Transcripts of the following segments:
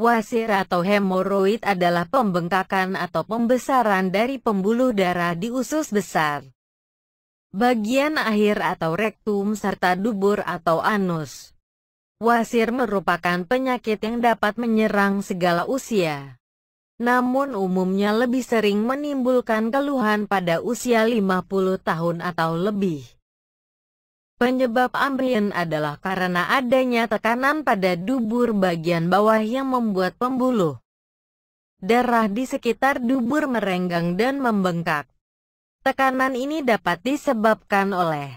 Wasir atau hemoroid adalah pembengkakan atau pembesaran dari pembuluh darah di usus besar, bagian akhir atau rektum serta dubur atau anus. Wasir merupakan penyakit yang dapat menyerang segala usia namun umumnya lebih sering menimbulkan keluhan pada usia 50 tahun atau lebih. Penyebab ambeien adalah karena adanya tekanan pada dubur bagian bawah yang membuat pembuluh darah di sekitar dubur merenggang dan membengkak. Tekanan ini dapat disebabkan oleh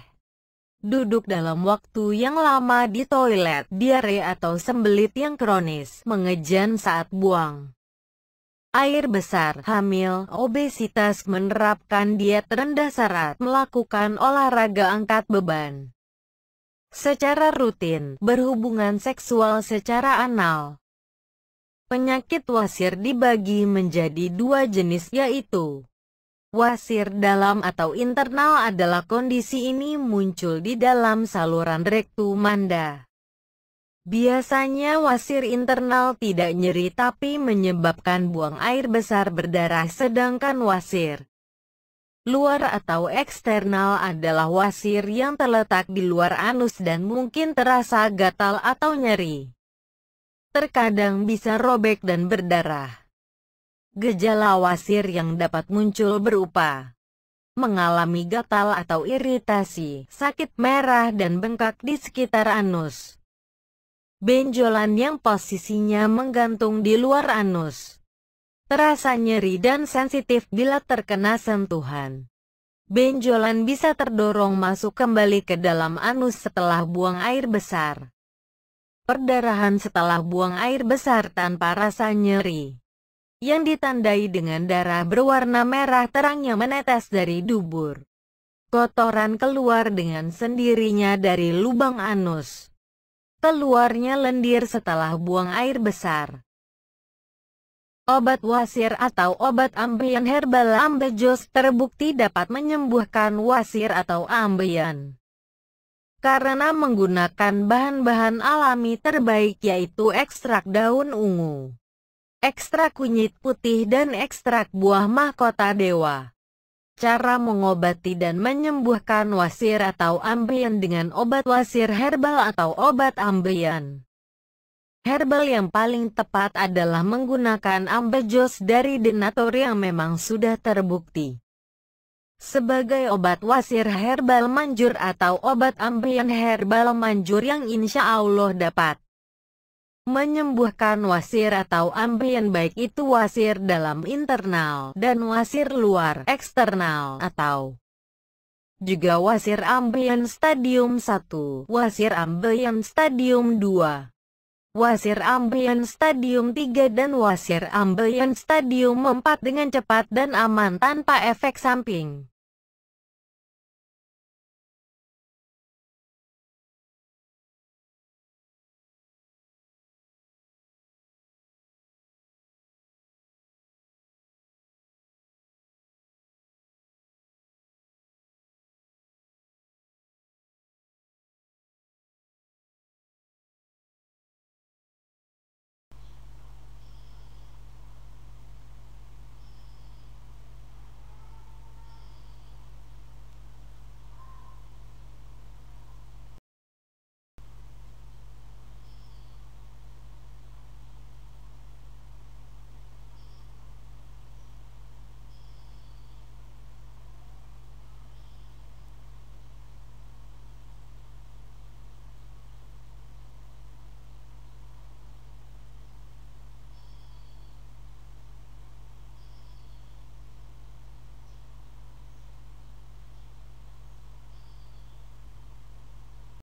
duduk dalam waktu yang lama di toilet, diare atau sembelit yang kronis, mengejan saat buang air besar, hamil, obesitas, menerapkan diet rendah serat, melakukan olahraga angkat beban, secara rutin, berhubungan seksual secara anal. Penyakit wasir dibagi menjadi dua jenis yaitu Wasir dalam atau internal adalah kondisi ini muncul di dalam saluran rektum manda. Biasanya wasir internal tidak nyeri tapi menyebabkan buang air besar berdarah sedangkan wasir Luar atau eksternal adalah wasir yang terletak di luar anus dan mungkin terasa gatal atau nyeri. Terkadang bisa robek dan berdarah. Gejala wasir yang dapat muncul berupa mengalami gatal atau iritasi, sakit merah dan bengkak di sekitar anus. Benjolan yang posisinya menggantung di luar anus terasa nyeri dan sensitif bila terkena sentuhan. Benjolan bisa terdorong masuk kembali ke dalam anus setelah buang air besar. Perdarahan setelah buang air besar tanpa rasa nyeri. Yang ditandai dengan darah berwarna merah terang yang menetes dari dubur. Kotoran keluar dengan sendirinya dari lubang anus. Keluarnya lendir setelah buang air besar. Obat wasir atau obat ambeien herbal ambejos terbukti dapat menyembuhkan wasir atau ambeien. Karena menggunakan bahan-bahan alami terbaik yaitu ekstrak daun ungu, ekstrak kunyit putih dan ekstrak buah mahkota dewa. Cara mengobati dan menyembuhkan wasir atau ambeien dengan obat wasir herbal atau obat ambeien. Herbal yang paling tepat adalah menggunakan ambejos dari denatur yang memang sudah terbukti. Sebagai obat wasir herbal manjur atau obat ambeien herbal manjur yang insya Allah dapat menyembuhkan wasir atau ambeien baik itu wasir dalam internal dan wasir luar eksternal atau juga wasir ambeien stadium 1, wasir ambeien stadium 2. Wasir Ambien Stadium 3 dan Wasir Ambien Stadium 4 dengan cepat dan aman tanpa efek samping.